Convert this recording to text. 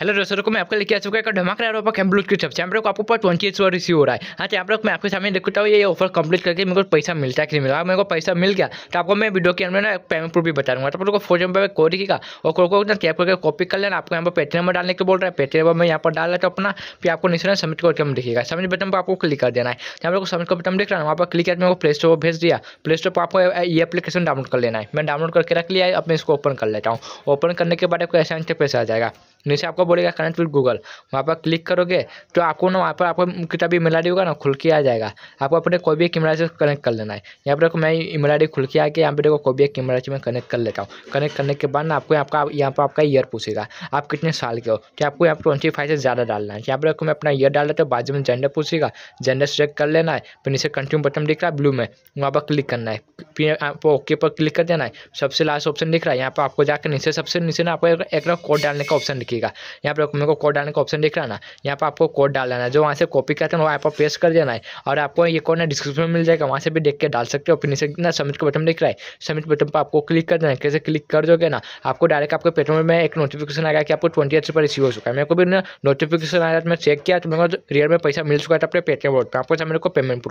hello दोस्तों को मैं आपको लेके आ चुका है धमाकेदार ऑफर कैम्ब्लूट की सबसे हम आपको ट्वेंटी एट रिसीव हो रहा है हाँ हम तो लोग मैं आपके सामने देखता हूँ ये ऑफर कंप्लीट करके मेरे को पैसा मिलता है कि नहीं मिला हाँ, मेरे को पैसा मिल गया तो आपको मैं वीडियो के अंदर ना पेमेंट प्रूफ भी बता दूँगा तो आप लोग को फोन पे कॉल दिखेगा और कोई को ना कैप करके कॉपी कर लेना आपको यहाँ पर पेटी नंबर डालने के बोल रहा है पेटी नंबर मैं यहाँ पर डाल रहा हूँ तो अपना फिर आपको निशाना समिट करके हम देखिएगा समझ बटन पर आपको क्लिक कर देना है तो लोग को सबमिट को बटन देख रहा हूँ वहाँ पर क्लिक करके मेरे को प्ले स्टोर पर भेज दिया प्ले स्टोर पर आपको ये एप्लीकेशन डाउनलोड कर लेना है मैं डाउनलोड करके रख लिया अब मैं इसको ओपन कर लेता हूँ ओपन करने के बाद आपको ऐसा इंटरपेस आ जाएगा नीचे आपको बोलेगा कनेक्ट विद गूगल वहाँ पर क्लिक करोगे तो आपको ना वहाँ पर आपको किताब ईमेल आई होगा ना खुल के आ जाएगा आपको अपने कोई भी कैमरा से कनेक्ट कर लेना है यहाँ पर देखो मैं ईमेल आई खुल के आके यहाँ पर देखो कोई भी एक कैमरा से मैं कनेक्ट कर लेता हूँ कनेक्ट करने के बाद ना आपको पर यहाँ पर आपका ईयर पूछेगा आप कितने साल के हो तो आपको यहाँ पर ट्वेंटी फाइव से ज़्यादा डालना है यहाँ पर देखो मैं अपना ईयर डाल देता हूँ बाजू में जेंडर पूछेगा जेंडर सेलेक्ट कर लेना है फिर नीचे कंटिन्यू बटन दिख रहा है ब्लू में वहाँ पर क्लिक करना है आपको ओके पर क्लिक कर देना है सबसे लास्ट ऑप्शन दिख रहा है यहाँ पर आपको जाकर नीचे सबसे नीचे ना आपको एक कोड डालने का ऑप्शन दिखेगा यहाँ पर मेरे को कोड डालने का ऑप्शन दिख रहा है ना यहाँ पर आपको कोड डाल देना है जो वहाँ से कॉपी करते हैं वो वहाँ पर पेस्ट कर देना है और आपको ये कोड ना डिस्क्रिप्शन में मिल जाएगा वहाँ से भी देख के डाल सकते हो फिर नीचे ना सबमिट का बटन दिख रहा है सबमिट बटन पर आपको क्लिक कर देना है कैसे क्लिक कर दोगे ना आपको डायरेक्ट आपके पेटम में एक नोटिफिकेशन गया कि आपको ट्वेंटी एट रुपये रिसीव हो चुका है मेरे को भी ना नोटिफिकेशन आया मैं चेक किया तो मेरे को रियल में पैसा मिल चुका है अपने पेटीएम वोट पर आपको मेरे को पेमेंट प्रूफ